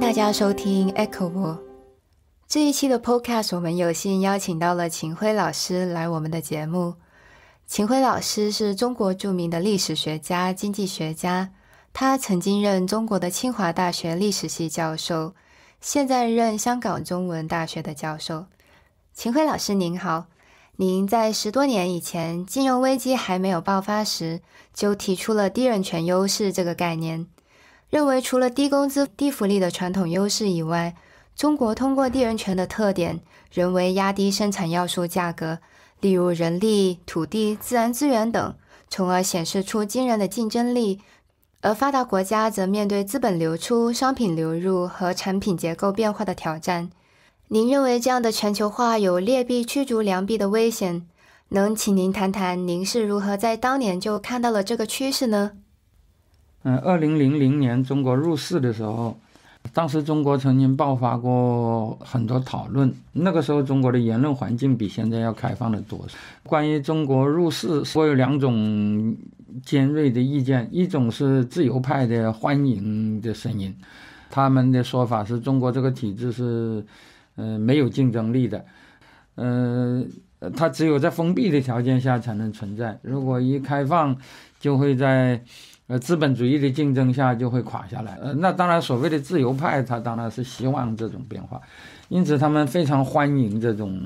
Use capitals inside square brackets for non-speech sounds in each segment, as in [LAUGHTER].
大家收听 Echo 播这一期的 Podcast，我们有幸邀请到了秦晖老师来我们的节目。秦晖老师是中国著名的历史学家、经济学家，他曾经任中国的清华大学历史系教授，现在任香港中文大学的教授。秦晖老师您好，您在十多年以前金融危机还没有爆发时就提出了“低人权优势”这个概念。认为，除了低工资、低福利的传统优势以外，中国通过地人权的特点，人为压低生产要素价格，例如人力、土地、自然资源等，从而显示出惊人的竞争力。而发达国家则面对资本流出、商品流入和产品结构变化的挑战。您认为这样的全球化有劣币驱逐良币的危险？能请您谈谈您是如何在当年就看到了这个趋势呢？嗯，二零零零年中国入世的时候，当时中国曾经爆发过很多讨论。那个时候中国的言论环境比现在要开放得多。关于中国入世，我有两种尖锐的意见：一种是自由派的欢迎的声音，他们的说法是中国这个体制是，呃，没有竞争力的，呃，它只有在封闭的条件下才能存在。如果一开放，就会在。呃，资本主义的竞争下就会垮下来。呃，那当然，所谓的自由派，他当然是希望这种变化，因此他们非常欢迎这种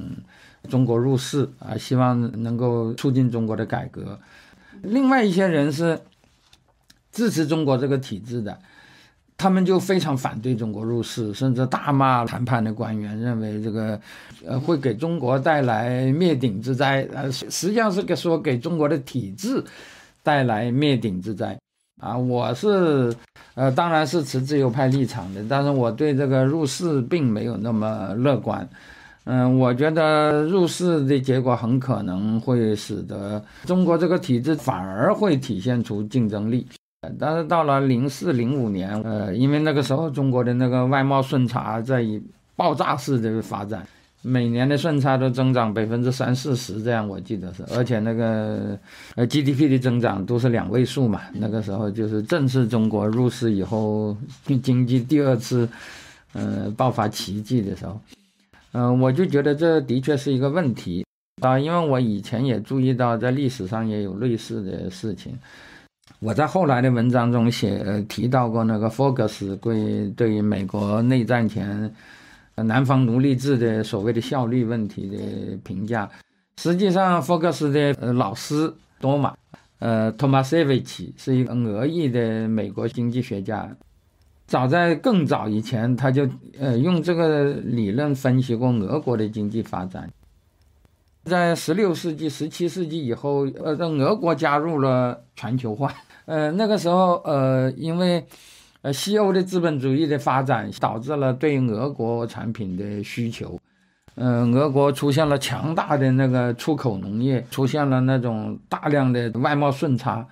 中国入市啊，希望能够促进中国的改革。另外一些人是支持中国这个体制的，他们就非常反对中国入市，甚至大骂谈判的官员认为这个，呃，会给中国带来灭顶之灾。呃，实际上是给说给中国的体制带来灭顶之灾。啊，我是，呃，当然是持自由派立场的，但是我对这个入世并没有那么乐观。嗯，我觉得入世的结果很可能会使得中国这个体制反而会体现出竞争力。但是到了零四零五年，呃，因为那个时候中国的那个外贸顺差在以爆炸式的发展。每年的顺差都增长百分之三四十，这样我记得是，而且那个呃 GDP 的增长都是两位数嘛。那个时候就是正是中国入市以后，经济第二次嗯爆发奇迹的时候，嗯，我就觉得这的确是一个问题啊，因为我以前也注意到在历史上也有类似的事情。我在后来的文章中写提到过那个 Focus 对对于美国内战前。南方奴隶制的所谓的效率问题的评价，实际上，福克斯的老师多玛，呃，托马斯维奇是一个俄裔的美国经济学家，早在更早以前，他就呃用这个理论分析过俄国的经济发展，在十六世纪、十七世纪以后，呃，俄国加入了全球化，呃，那个时候，呃，因为。西欧的资本主义的发展导致了对俄国产品的需求，嗯，俄国出现了强大的那个出口农业，出现了那种大量的外贸顺差，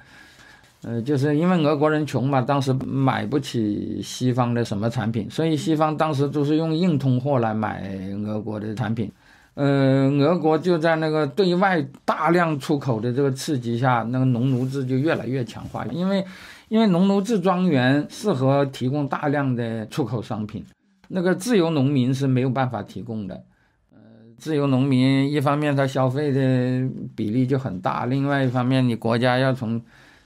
呃，就是因为俄国人穷嘛，当时买不起西方的什么产品，所以西方当时都是用硬通货来买俄国的产品。呃，俄国就在那个对外大量出口的这个刺激下，那个农奴制就越来越强化。因为，因为农奴制庄园适合提供大量的出口商品，那个自由农民是没有办法提供的。呃，自由农民一方面他消费的比例就很大，另外一方面你国家要从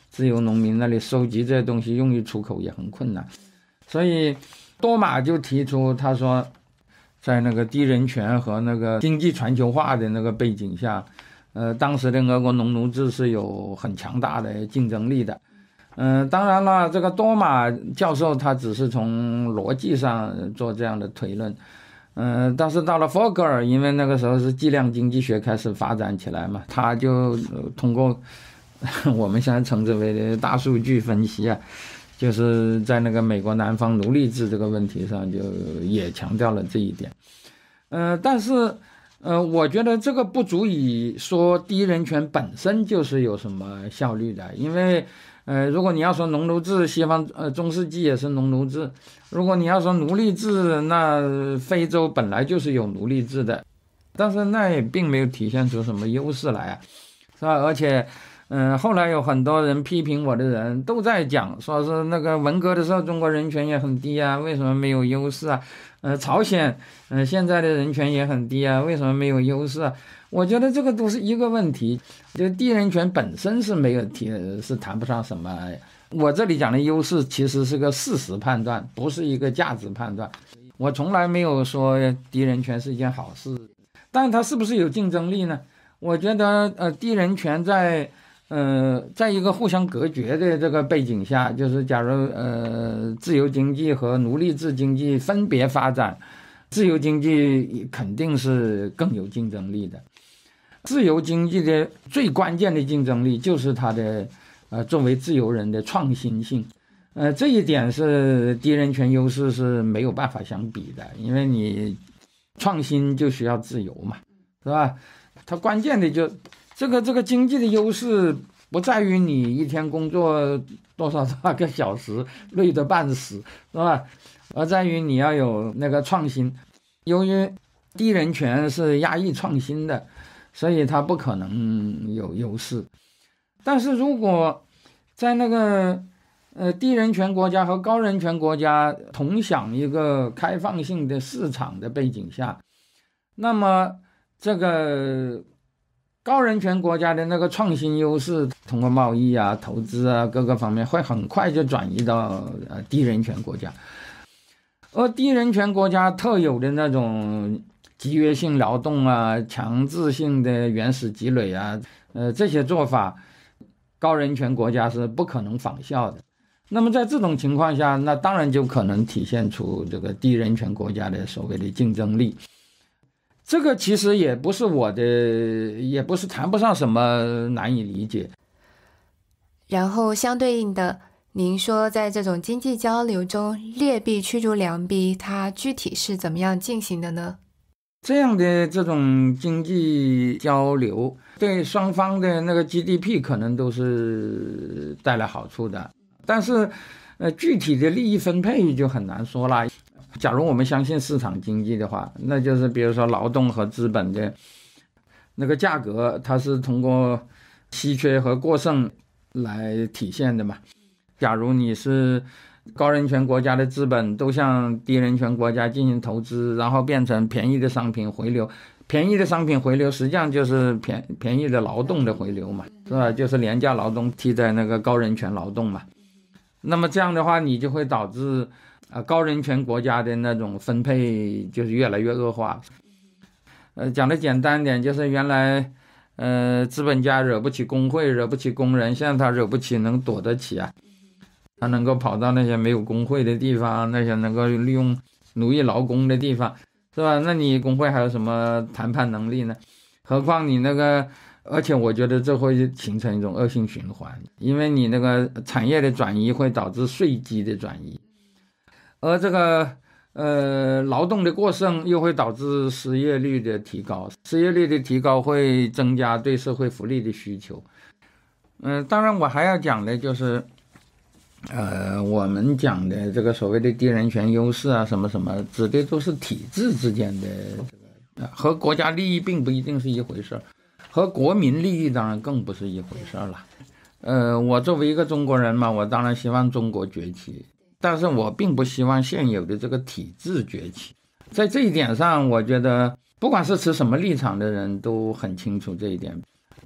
自由农民那里收集这些东西用于出口也很困难，所以多玛就提出，他说。在那个低人权和那个经济全球化的那个背景下，呃，当时的俄国农奴制是有很强大的竞争力的。嗯，当然了，这个多马教授他只是从逻辑上做这样的推论。嗯，但是到了弗格尔，因为那个时候是计量经济学开始发展起来嘛，他就通过 [LAUGHS] 我们现在称之为的大数据分析啊。就是在那个美国南方奴隶制这个问题上，就也强调了这一点。呃，但是，呃，我觉得这个不足以说第一人权本身就是有什么效率的，因为，呃，如果你要说农奴制，西方呃中世纪也是农奴制；如果你要说奴隶制，那非洲本来就是有奴隶制的，但是那也并没有体现出什么优势来啊，是吧？而且。嗯，后来有很多人批评我的人都在讲，说是那个文革的时候中国人权也很低啊，为什么没有优势啊？呃，朝鲜，嗯，现在的人权也很低啊，为什么没有优势啊？我觉得这个都是一个问题，就低人权本身是没有提，是谈不上什么。我这里讲的优势其实是个事实判断，不是一个价值判断。我从来没有说低人权是一件好事，但它是不是有竞争力呢？我觉得，呃，低人权在。呃，在一个互相隔绝的这个背景下，就是假如呃，自由经济和奴隶制经济分别发展，自由经济肯定是更有竞争力的。自由经济的最关键的竞争力就是它的，呃，作为自由人的创新性，呃，这一点是低人权优势是没有办法相比的，因为你创新就需要自由嘛，是吧？它关键的就。这个这个经济的优势不在于你一天工作多少多少个小时累得半死，是吧？而在于你要有那个创新。由于低人权是压抑创新的，所以它不可能有优势。但是如果在那个呃低人权国家和高人权国家同享一个开放性的市场的背景下，那么这个。高人权国家的那个创新优势，通过贸易啊、投资啊各个方面，会很快就转移到呃低人权国家。而低人权国家特有的那种集约性劳动啊、强制性的原始积累啊，呃这些做法，高人权国家是不可能仿效的。那么在这种情况下，那当然就可能体现出这个低人权国家的所谓的竞争力。这个其实也不是我的，也不是谈不上什么难以理解。然后相对应的，您说在这种经济交流中，劣币驱逐良币，它具体是怎么样进行的呢？这样的这种经济交流对双方的那个 GDP 可能都是带来好处的，但是呃，具体的利益分配就很难说了。假如我们相信市场经济的话，那就是比如说劳动和资本的那个价格，它是通过稀缺和过剩来体现的嘛。假如你是高人权国家的资本都向低人权国家进行投资，然后变成便宜的商品回流，便宜的商品回流实际上就是便便宜的劳动的回流嘛，是吧？就是廉价劳动替代那个高人权劳动嘛。那么这样的话，你就会导致。啊，高人权国家的那种分配就是越来越恶化。呃，讲的简单点，就是原来，呃，资本家惹不起工会，惹不起工人，现在他惹不起，能躲得起啊？他能够跑到那些没有工会的地方，那些能够利用奴役劳工的地方，是吧？那你工会还有什么谈判能力呢？何况你那个，而且我觉得这会形成一种恶性循环，因为你那个产业的转移会导致税基的转移。而这个呃，劳动的过剩又会导致失业率的提高，失业率的提高会增加对社会福利的需求。嗯，当然我还要讲的就是，呃，我们讲的这个所谓的低人权优势啊，什么什么，指的都是体制之间的这个，和国家利益并不一定是一回事儿，和国民利益当然更不是一回事儿了。呃，我作为一个中国人嘛，我当然希望中国崛起。但是我并不希望现有的这个体制崛起，在这一点上，我觉得不管是持什么立场的人都很清楚这一点。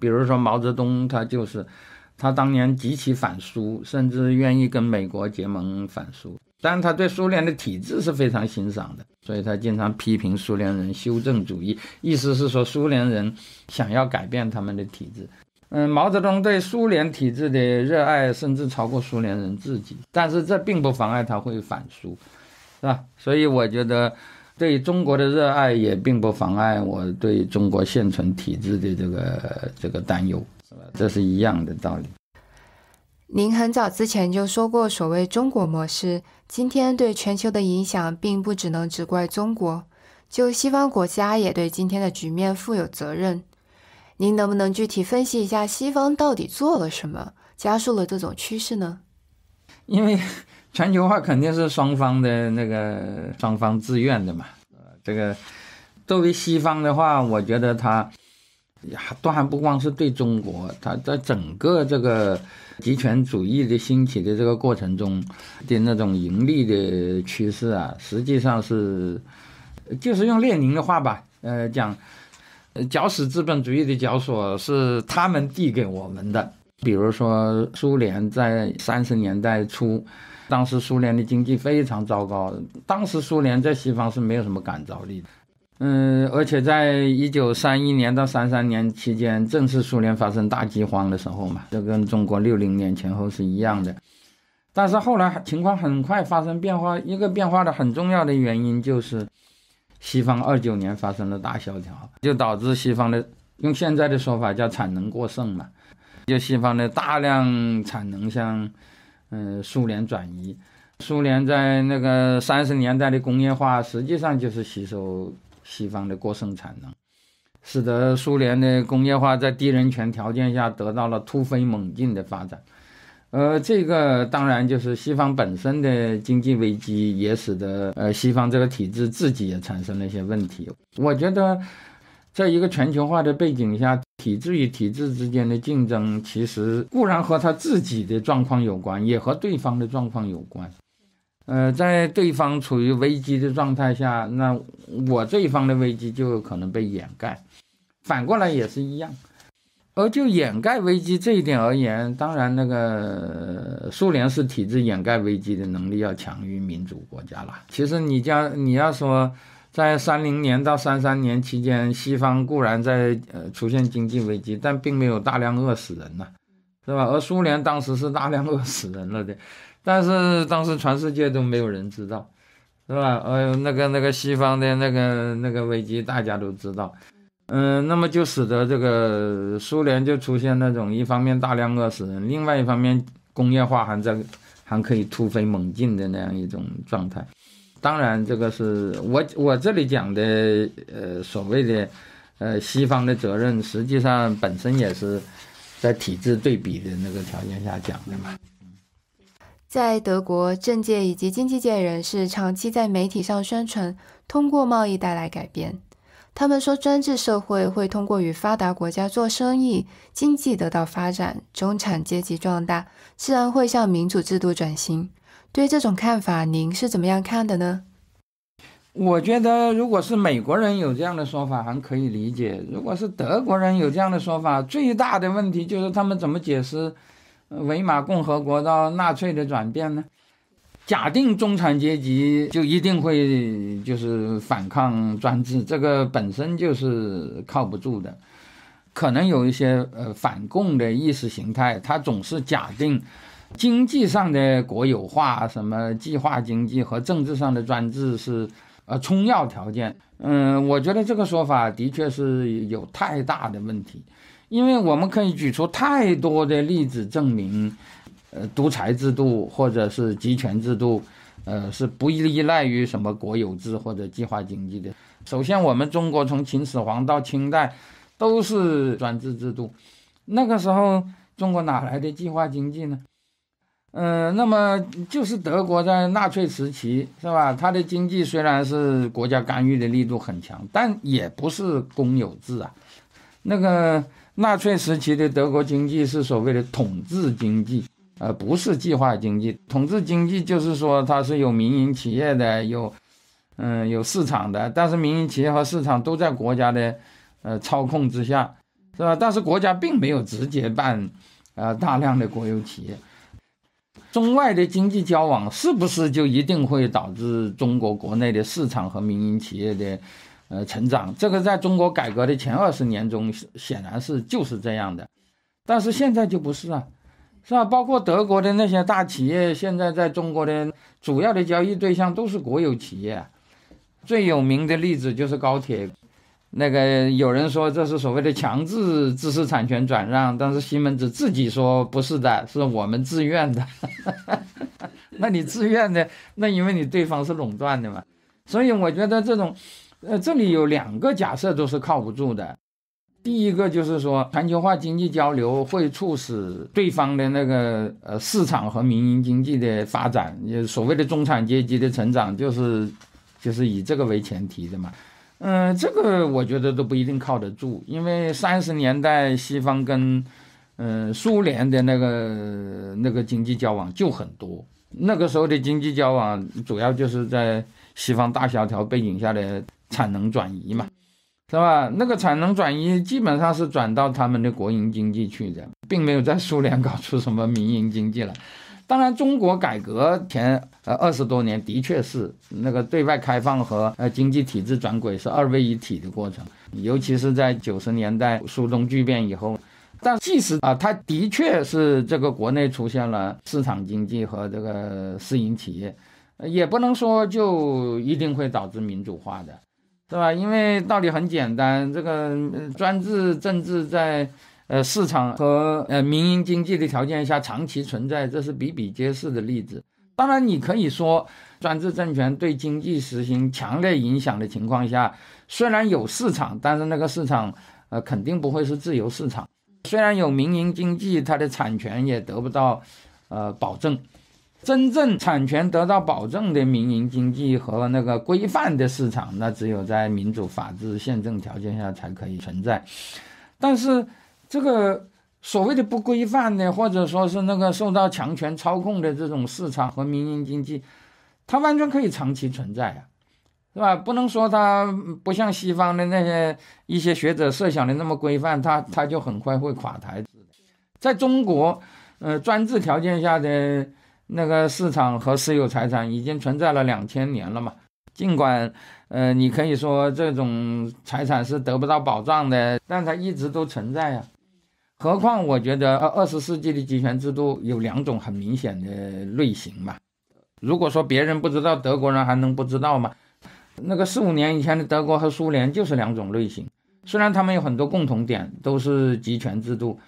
比如说毛泽东，他就是，他当年极其反苏，甚至愿意跟美国结盟反苏，但他对苏联的体制是非常欣赏的，所以他经常批评苏联人修正主义，意思是说苏联人想要改变他们的体制。嗯，毛泽东对苏联体制的热爱甚至超过苏联人自己，但是这并不妨碍他会反苏，是吧？所以我觉得，对中国的热爱也并不妨碍我对中国现存体制的这个这个担忧，是吧？这是一样的道理。您很早之前就说过，所谓中国模式，今天对全球的影响并不只能只怪中国，就西方国家也对今天的局面负有责任。您能不能具体分析一下西方到底做了什么，加速了这种趋势呢？因为全球化肯定是双方的那个双方自愿的嘛。呃，这个作为西方的话，我觉得它呀都还不光是对中国，它在整个这个极权主义的兴起的这个过程中，的那种盈利的趋势啊，实际上是，就是用列宁的话吧，呃讲。绞死资本主义的绞索是他们递给我们的，比如说苏联在三十年代初，当时苏联的经济非常糟糕，当时苏联在西方是没有什么感召力的，嗯，而且在一九三一年到三三年期间，正是苏联发生大饥荒的时候嘛，就跟中国六零年前后是一样的，但是后来情况很快发生变化，一个变化的很重要的原因就是。西方二九年发生了大萧条，就导致西方的用现在的说法叫产能过剩嘛，就西方的大量产能向，嗯，苏联转移。苏联在那个三十年代的工业化，实际上就是吸收西方的过剩产能，使得苏联的工业化在低人权条件下得到了突飞猛进的发展。呃，这个当然就是西方本身的经济危机，也使得呃西方这个体制自己也产生了一些问题。我觉得，在一个全球化的背景下，体制与体制之间的竞争，其实固然和他自己的状况有关，也和对方的状况有关。呃，在对方处于危机的状态下，那我这一方的危机就有可能被掩盖；反过来也是一样。而就掩盖危机这一点而言，当然那个苏联式体制掩盖危机的能力要强于民主国家了。其实你将你要说，在三零年到三三年期间，西方固然在呃出现经济危机，但并没有大量饿死人呐。是吧？而苏联当时是大量 [LAUGHS] 饿死人了的，但是当时全世界都没有人知道，是吧？呃，那个那个西方的那个那个危机，大家都知道。嗯，那么就使得这个苏联就出现那种一方面大量饿死人，另外一方面工业化还在还可以突飞猛进的那样一种状态。当然，这个是我我这里讲的，呃，所谓的，呃，西方的责任，实际上本身也是在体制对比的那个条件下讲的嘛。在德国政界以及经济界人士长期在媒体上宣传，通过贸易带来改变。他们说，专制社会会通过与发达国家做生意，经济得到发展，中产阶级壮大，自然会向民主制度转型。对这种看法，您是怎么样看的呢？我觉得，如果是美国人有这样的说法，还可以理解；如果是德国人有这样的说法，最大的问题就是他们怎么解释维马共和国到纳粹的转变呢？假定中产阶级就一定会就是反抗专制，这个本身就是靠不住的。可能有一些呃反共的意识形态，他总是假定经济上的国有化、什么计划经济和政治上的专制是呃充要条件。嗯，我觉得这个说法的确是有太大的问题，因为我们可以举出太多的例子证明。呃，独裁制度或者是集权制度，呃，是不依赖于什么国有制或者计划经济的。首先，我们中国从秦始皇到清代都是专制制度，那个时候中国哪来的计划经济呢？嗯，那么就是德国在纳粹时期，是吧？它的经济虽然是国家干预的力度很强，但也不是公有制啊。那个纳粹时期的德国经济是所谓的统治经济。呃，不是计划经济，统治经济就是说它是有民营企业的，有，嗯，有市场的，但是民营企业和市场都在国家的，呃，操控之下，是吧？但是国家并没有直接办，呃，大量的国有企业。中外的经济交往是不是就一定会导致中国国内的市场和民营企业的，呃，成长？这个在中国改革的前二十年中显然是就是这样的，但是现在就不是啊。是吧？包括德国的那些大企业，现在在中国的主要的交易对象都是国有企业。最有名的例子就是高铁，那个有人说这是所谓的强制知识产权转让，但是西门子自己说不是的，是我们自愿的。[LAUGHS] 那你自愿的，那因为你对方是垄断的嘛。所以我觉得这种，呃，这里有两个假设都是靠不住的。第一个就是说，全球化经济交流会促使对方的那个呃市场和民营经济的发展，也所谓的中产阶级的成长，就是就是以这个为前提的嘛。嗯，这个我觉得都不一定靠得住，因为三十年代西方跟嗯苏联的那个那个经济交往就很多，那个时候的经济交往主要就是在西方大萧条背景下的产能转移嘛。是吧？那个产能转移基本上是转到他们的国营经济去的，并没有在苏联搞出什么民营经济来。当然，中国改革前呃二十多年的确是那个对外开放和呃经济体制转轨是二位一体的过程，尤其是在九十年代苏东巨变以后。但即使啊，它的确是这个国内出现了市场经济和这个私营企业，也不能说就一定会导致民主化的。对吧？因为道理很简单，这个专制政治在呃市场和呃民营经济的条件下长期存在，这是比比皆是的例子。当然，你可以说专制政权对经济实行强烈影响的情况下，虽然有市场，但是那个市场呃肯定不会是自由市场。虽然有民营经济，它的产权也得不到呃保证。真正产权得到保证的民营经济和那个规范的市场，那只有在民主、法治、宪政条件下才可以存在。但是，这个所谓的不规范的，或者说是那个受到强权操控的这种市场和民营经济，它完全可以长期存在啊，是吧？不能说它不像西方的那些一些学者设想的那么规范，它它就很快会垮台在中国，呃，专制条件下的。那个市场和私有财产已经存在了两千年了嘛？尽管，呃，你可以说这种财产是得不到保障的，但它一直都存在呀。何况我觉得，二十世纪的集权制度有两种很明显的类型嘛。如果说别人不知道，德国人还能不知道吗？那个四五年以前的德国和苏联就是两种类型，虽然他们有很多共同点，都是集权制度，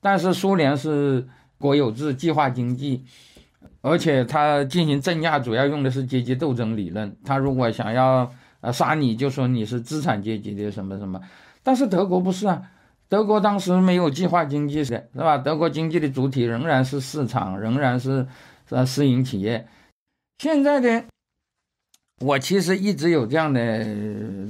但是苏联是国有制、计划经济。而且他进行镇压，主要用的是阶级斗争理论。他如果想要呃杀你，就说你是资产阶级的什么什么。但是德国不是啊，德国当时没有计划经济是吧？德国经济的主体仍然是市场，仍然是呃私营企业。现在的我其实一直有这样的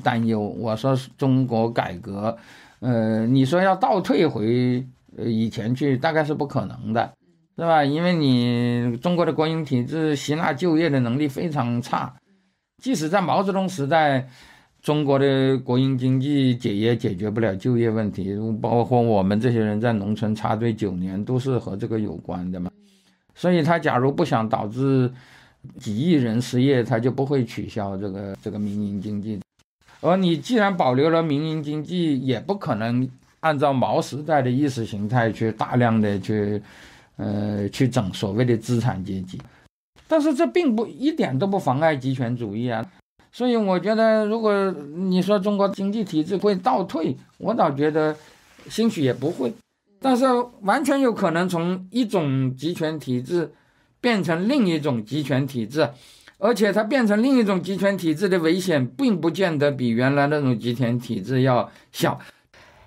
担忧，我说中国改革，呃，你说要倒退回呃以前去，大概是不可能的。是吧？因为你中国的国营体制吸纳就业的能力非常差，即使在毛泽东时代，中国的国营经济解也解决不了就业问题，包括我们这些人在农村插队九年都是和这个有关的嘛。所以他假如不想导致几亿人失业，他就不会取消这个这个民营经济。而你既然保留了民营经济，也不可能按照毛时代的意识形态去大量的去。呃，去整所谓的资产阶级，但是这并不一点都不妨碍集权主义啊。所以我觉得，如果你说中国经济体制会倒退，我倒觉得，兴许也不会。但是完全有可能从一种集权体制变成另一种集权体制，而且它变成另一种集权体制的危险，并不见得比原来那种集权体制要小。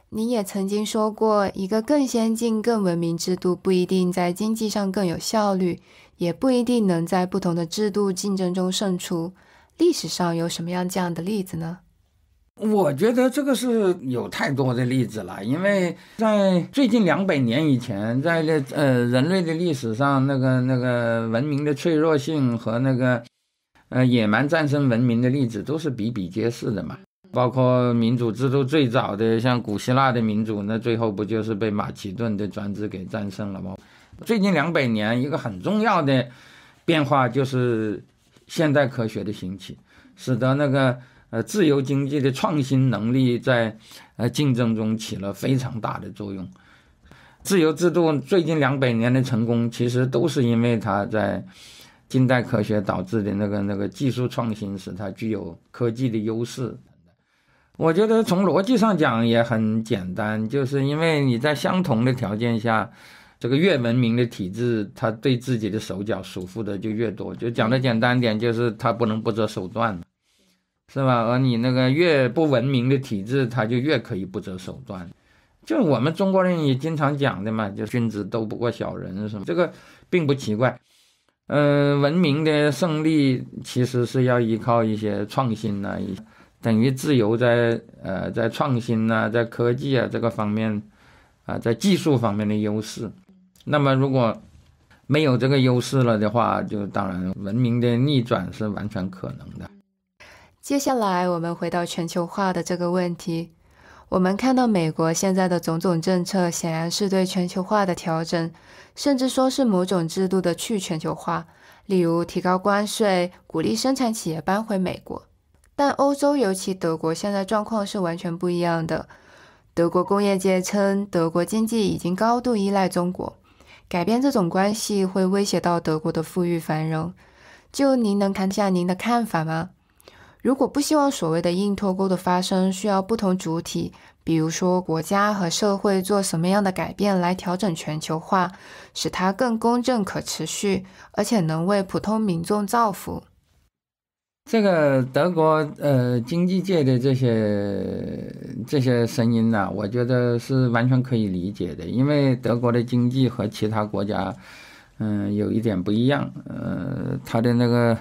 你也曾经说过，一个更先进、更文明制度不一定在经济上更有效率，也不一定能在不同的制度竞争中胜出。历史上有什么样这样的例子呢？我觉得这个是有太多的例子了，因为在最近两百年以前，在那呃人类的历史上，那个那个文明的脆弱性和那个呃野蛮战胜文明的例子都是比比皆是的嘛。包括民主制度最早的，像古希腊的民主，那最后不就是被马其顿的专制给战胜了吗？最近两百年一个很重要的变化就是现代科学的兴起，使得那个呃自由经济的创新能力在呃竞争中起了非常大的作用。自由制度最近两百年的成功，其实都是因为它在近代科学导致的那个那个技术创新，使它具有科技的优势。我觉得从逻辑上讲也很简单，就是因为你在相同的条件下，这个越文明的体制，他对自己的手脚束缚的就越多。就讲的简单点，就是他不能不择手段，是吧？而你那个越不文明的体制，他就越可以不择手段。就我们中国人也经常讲的嘛，就君子斗不过小人，什么这个并不奇怪。嗯，文明的胜利其实是要依靠一些创新呢。一等于自由在呃在创新呐，在科技啊这个方面，啊在技术方面的优势。那么如果没有这个优势了的话，就当然文明的逆转是完全可能的。接下来我们回到全球化的这个问题。我们看到美国现在的种种政策，显然是对全球化的调整，甚至说是某种制度的去全球化，例如提高关税，鼓励生产企业搬回美国。但欧洲，尤其德国，现在状况是完全不一样的。德国工业界称，德国经济已经高度依赖中国，改变这种关系会威胁到德国的富裕繁荣。就您能谈下您的看法吗？如果不希望所谓的硬脱钩的发生，需要不同主体，比如说国家和社会做什么样的改变来调整全球化，使它更公正、可持续，而且能为普通民众造福？这个德国呃经济界的这些这些声音呢，我觉得是完全可以理解的，因为德国的经济和其他国家嗯有一点不一样，呃，它的那个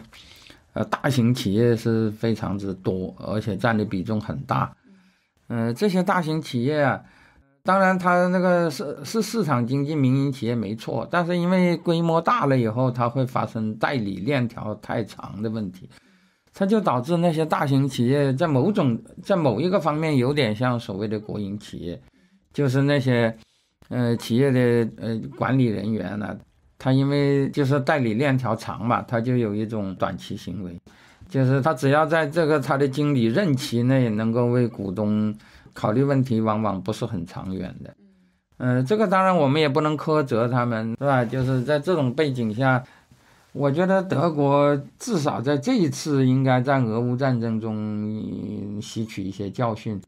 呃大型企业是非常之多，而且占的比重很大，嗯，这些大型企业啊，当然它那个是是市场经济，民营企业没错，但是因为规模大了以后，它会发生代理链条太长的问题。它就导致那些大型企业在某种在某一个方面有点像所谓的国营企业，就是那些，呃，企业的呃管理人员呢，他因为就是代理链条长嘛，他就有一种短期行为，就是他只要在这个他的经理任期内能够为股东考虑问题，往往不是很长远的。嗯，这个当然我们也不能苛责他们，是吧？就是在这种背景下。我觉得德国至少在这一次应该在俄乌战争中吸取一些教训。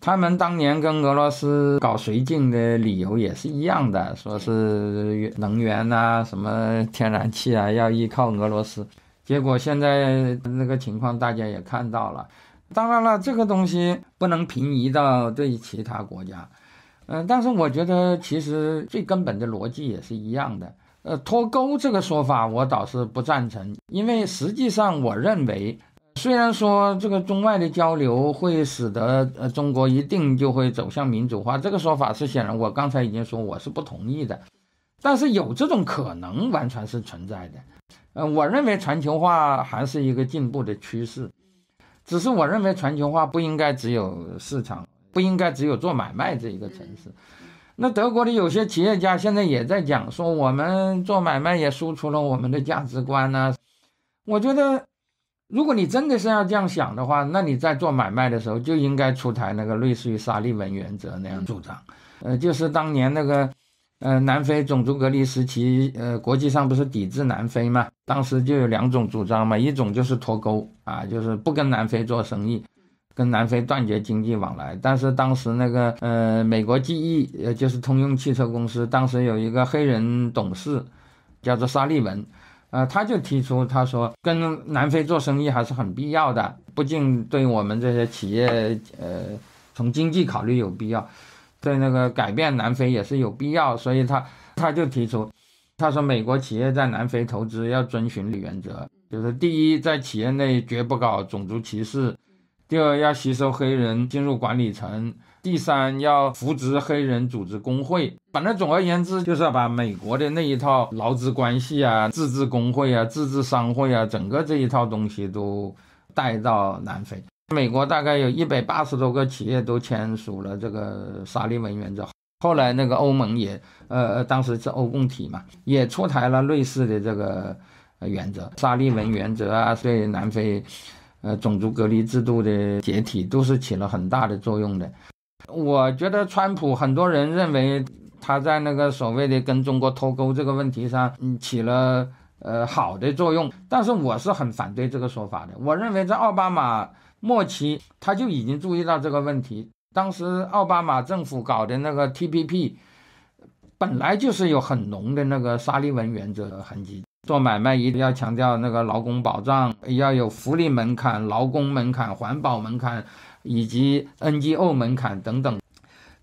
他们当年跟俄罗斯搞绥靖的理由也是一样的，说是能源呐、什么天然气啊，要依靠俄罗斯。结果现在那个情况大家也看到了。当然了，这个东西不能平移到对其他国家。嗯，但是我觉得其实最根本的逻辑也是一样的。呃，脱钩这个说法我倒是不赞成，因为实际上我认为，虽然说这个中外的交流会使得呃中国一定就会走向民主化，这个说法是显然，我刚才已经说我是不同意的。但是有这种可能完全是存在的。呃，我认为全球化还是一个进步的趋势，只是我认为全球化不应该只有市场，不应该只有做买卖这一个层次。那德国的有些企业家现在也在讲说，我们做买卖也输出了我们的价值观呢。我觉得，如果你真的是要这样想的话，那你在做买卖的时候就应该出台那个类似于沙利文原则那样主张。呃，就是当年那个，呃，南非种族隔离时期，呃，国际上不是抵制南非嘛？当时就有两种主张嘛，一种就是脱钩啊，就是不跟南非做生意。跟南非断绝经济往来，但是当时那个呃，美国记忆呃，就是通用汽车公司，当时有一个黑人董事，叫做沙利文，啊，他就提出他说跟南非做生意还是很必要的，不仅对我们这些企业呃，从经济考虑有必要，对那个改变南非也是有必要，所以他他就提出，他说美国企业在南非投资要遵循的原则，就是第一，在企业内绝不搞种族歧视。第二要吸收黑人进入管理层，第三要扶植黑人组织工会。反正总而言之，就是要把美国的那一套劳资关系啊、自治工会啊、自治商会啊，整个这一套东西都带到南非。美国大概有一百八十多个企业都签署了这个沙利文原则。后来那个欧盟也，呃，当时是欧共体嘛，也出台了类似的这个原则——沙利文原则啊，对南非。呃，种族隔离制度的解体都是起了很大的作用的。我觉得川普很多人认为他在那个所谓的跟中国脱钩这个问题上，嗯，起了呃好的作用，但是我是很反对这个说法的。我认为在奥巴马末期，他就已经注意到这个问题。当时奥巴马政府搞的那个 T P P，本来就是有很浓的那个沙利文原则的痕迹。做买卖一定要强调那个劳工保障，要有福利门槛、劳工门槛、环保门槛，以及 NGO 门槛等等。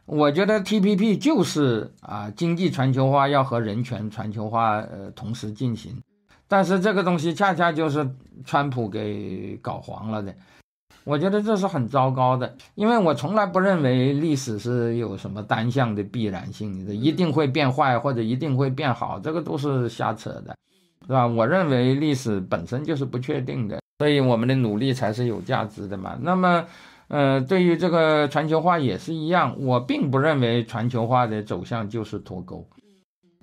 我觉得 TPP 就是啊，经济全球化要和人权全球化呃同时进行，但是这个东西恰恰就是川普给搞黄了的。我觉得这是很糟糕的，因为我从来不认为历史是有什么单向的必然性的，一定会变坏或者一定会变好，这个都是瞎扯的。是吧？我认为历史本身就是不确定的，所以我们的努力才是有价值的嘛。那么，呃，对于这个全球化也是一样，我并不认为全球化的走向就是脱钩，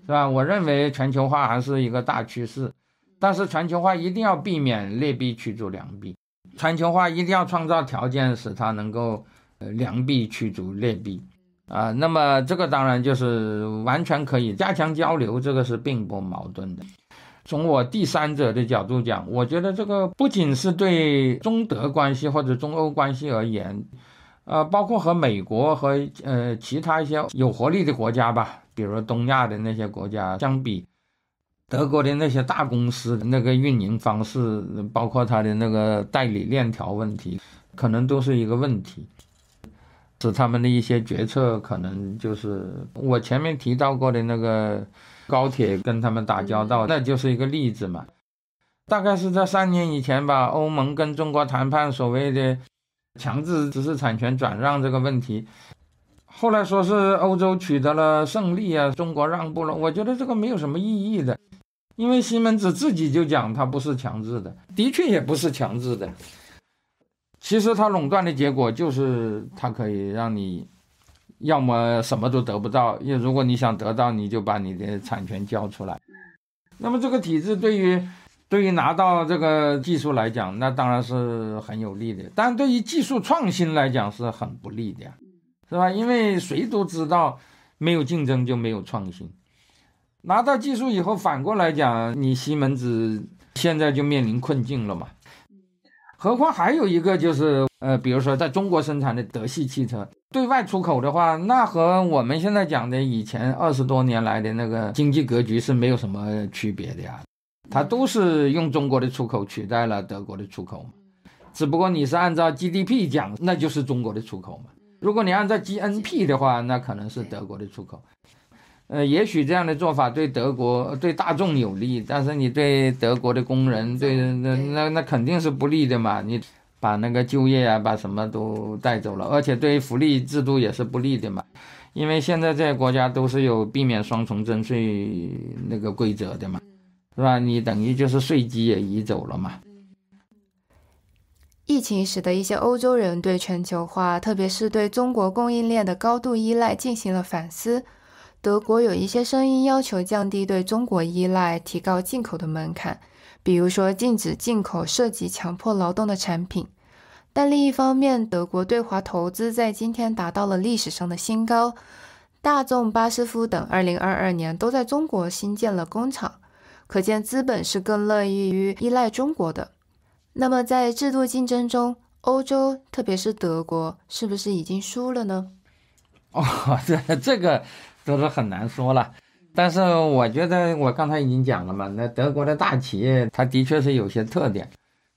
是吧？我认为全球化还是一个大趋势，但是全球化一定要避免劣币驱逐良币，全球化一定要创造条件使它能够呃良币驱逐劣币啊。那么这个当然就是完全可以加强交流，这个是并不矛盾的。从我第三者的角度讲，我觉得这个不仅是对中德关系或者中欧关系而言，呃，包括和美国和呃其他一些有活力的国家吧，比如东亚的那些国家相比，德国的那些大公司的那个运营方式，包括它的那个代理链条问题，可能都是一个问题，使他们的一些决策可能就是我前面提到过的那个。高铁跟他们打交道，那就是一个例子嘛。大概是在三年以前吧，欧盟跟中国谈判所谓的强制知识产权转让这个问题，后来说是欧洲取得了胜利啊，中国让步了。我觉得这个没有什么意义的，因为西门子自己就讲它不是强制的，的确也不是强制的。其实它垄断的结果就是它可以让你。要么什么都得不到，也如果你想得到，你就把你的产权交出来。那么这个体制对于对于拿到这个技术来讲，那当然是很有利的，但对于技术创新来讲是很不利的，是吧？因为谁都知道，没有竞争就没有创新。拿到技术以后，反过来讲，你西门子现在就面临困境了嘛？何况还有一个就是，呃，比如说在中国生产的德系汽车。对外出口的话，那和我们现在讲的以前二十多年来的那个经济格局是没有什么区别的呀。它都是用中国的出口取代了德国的出口嘛。只不过你是按照 GDP 讲，那就是中国的出口嘛。如果你按照 GNP 的话，那可能是德国的出口。呃，也许这样的做法对德国、对大众有利，但是你对德国的工人，对那那那肯定是不利的嘛。你。把那个就业啊，把什么都带走了，而且对于福利制度也是不利的嘛。因为现在这些国家都是有避免双重征税那个规则的嘛，是吧？你等于就是税基也移走了嘛。疫情使得一些欧洲人对全球化，特别是对中国供应链的高度依赖进行了反思。德国有一些声音要求降低对中国依赖，提高进口的门槛。比如说，禁止进口涉及强迫劳动的产品。但另一方面，德国对华投资在今天达到了历史上的新高，大众、巴斯夫等，二零二二年都在中国新建了工厂。可见，资本是更乐意于依赖中国的。那么，在制度竞争中，欧洲，特别是德国，是不是已经输了呢？哦，这 [LAUGHS] 这个都是很难说了。但是我觉得我刚才已经讲了嘛，那德国的大企业它的确是有些特点，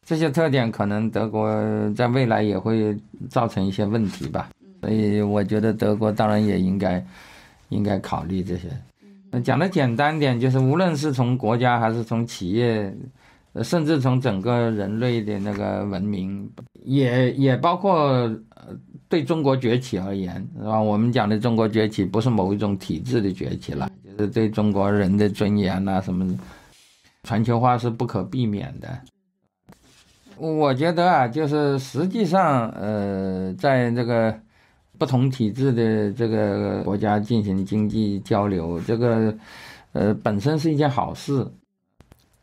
这些特点可能德国在未来也会造成一些问题吧。所以我觉得德国当然也应该应该考虑这些。那讲的简单点，就是无论是从国家还是从企业，甚至从整个人类的那个文明，也也包括呃对中国崛起而言，是吧？我们讲的中国崛起不是某一种体制的崛起了。对中国人的尊严呐，什么全球化是不可避免的。我觉得啊，就是实际上，呃，在这个不同体制的这个国家进行经济交流，这个呃本身是一件好事。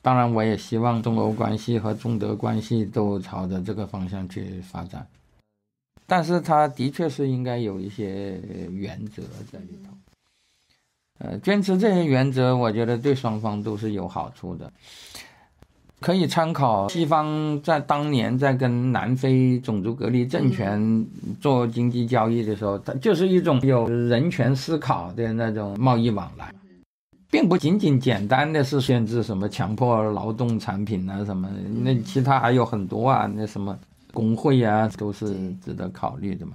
当然，我也希望中欧关系和中德关系都朝着这个方向去发展。但是，它的确是应该有一些原则在里头。呃，坚持这些原则，我觉得对双方都是有好处的。可以参考西方在当年在跟南非种族隔离政权做经济交易的时候，它就是一种有人权思考的那种贸易往来，并不仅仅简单的是限制什么强迫劳动产品啊什么那其他还有很多啊，那什么工会啊，都是值得考虑的嘛。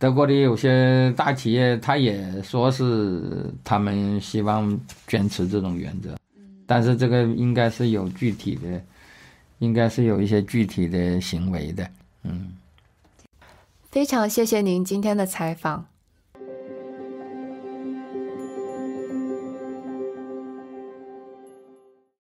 德国的有些大企业，他也说是他们希望坚持这种原则，但是这个应该是有具体的，应该是有一些具体的行为的。嗯，非常谢谢您今天的采访。